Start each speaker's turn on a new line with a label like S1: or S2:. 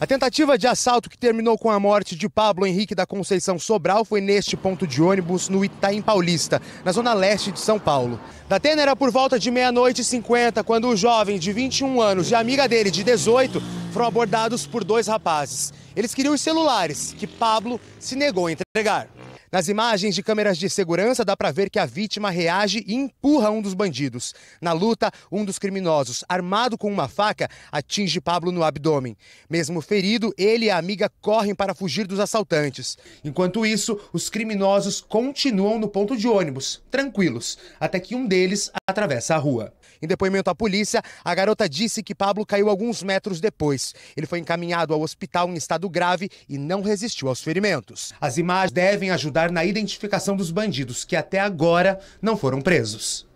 S1: A tentativa de assalto que terminou com a morte de Pablo Henrique da Conceição Sobral foi neste ponto de ônibus no Itaim Paulista, na zona leste de São Paulo. Da tenda era por volta de meia-noite e 50 quando o jovem de 21 anos e a amiga dele de 18 foram abordados por dois rapazes. Eles queriam os celulares que Pablo se negou a entregar. Nas imagens de câmeras de segurança, dá para ver que a vítima reage e empurra um dos bandidos. Na luta, um dos criminosos, armado com uma faca, atinge Pablo no abdômen. Mesmo ferido, ele e a amiga correm para fugir dos assaltantes. Enquanto isso, os criminosos continuam no ponto de ônibus, tranquilos, até que um deles atravessa a rua. Em depoimento à polícia, a garota disse que Pablo caiu alguns metros depois. Ele foi encaminhado ao hospital em estado grave e não resistiu aos ferimentos. As imagens devem ajudar ajudar na identificação dos bandidos que até agora não foram presos.